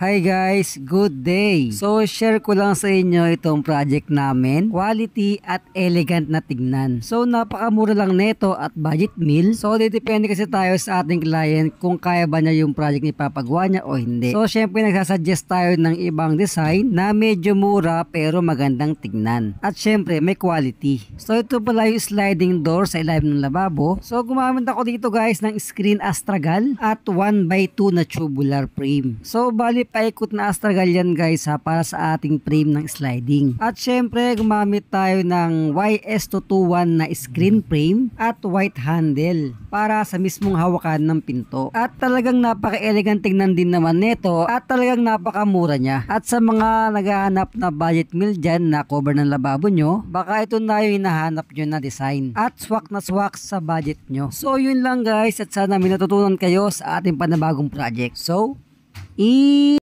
Hi guys, good day! So share ko lang sa inyo itong project namin, quality at elegant na tignan. So napakamura lang neto at budget meal. So depende kasi tayo sa ating client kung kaya ba niya yung project ni papagawa niya o hindi. So syempre nagsasuggest tayo ng ibang design na medyo mura pero magandang tignan. At syempre may quality. So ito pala yung sliding door sa ilalim ng lababo. So gumamit ako dito guys ng screen astragal at 1x2 na tubular frame. So bali paikot-ikot na astragalyan guys ha, para sa ating frame ng sliding. At syempre, gumamit tayo ng YS221 na screen frame at white handle para sa mismong hawakan ng pinto. At talagang napaka-elegant tingnan din naman nito at talagang napakamura niya. At sa mga naghahanap na budget meal dyan na cover ng lababo nyo, baka ito na yung hinahanap nyo na design. At swak na swak sa budget nyo. So yun lang guys at sana may natutunan kayo sa ating panabagong project. So, i